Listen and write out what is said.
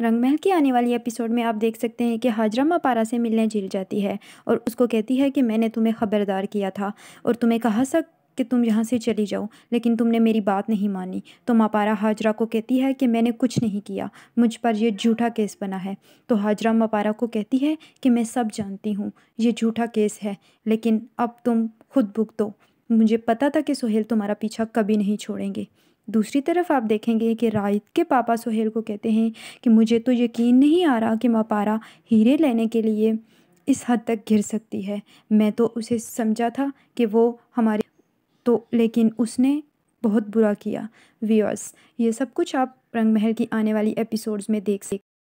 रंगमहल की आने वाली एपिसोड में आप देख सकते हैं कि हाजरा माँ पारा से मिलने जिल जाती है और उसको कहती है कि मैंने तुम्हें खबरदार किया था और तुम्हें कहा सक कि तुम यहाँ से चली जाओ लेकिन तुमने मेरी बात नहीं मानी तो मापारा हाजरा को कहती है कि मैंने कुछ नहीं किया मुझ पर यह झूठा केस बना है तो हाजरा मापारा को कहती है कि मैं सब जानती हूँ ये झूठा केस है लेकिन अब तुम खुद भुगतो मुझे पता था कि सुहेल तुम्हारा पीछा कभी नहीं छोड़ेंगे दूसरी तरफ आप देखेंगे कि राहत के पापा सुहेल को कहते हैं कि मुझे तो यकीन नहीं आ रहा कि मापारा हीरे लेने के लिए इस हद तक घिर सकती है मैं तो उसे समझा था कि वो हमारे तो लेकिन उसने बहुत बुरा किया व्यूअर्स ये सब कुछ आप रंग महल की आने वाली एपिसोड्स में देख सकते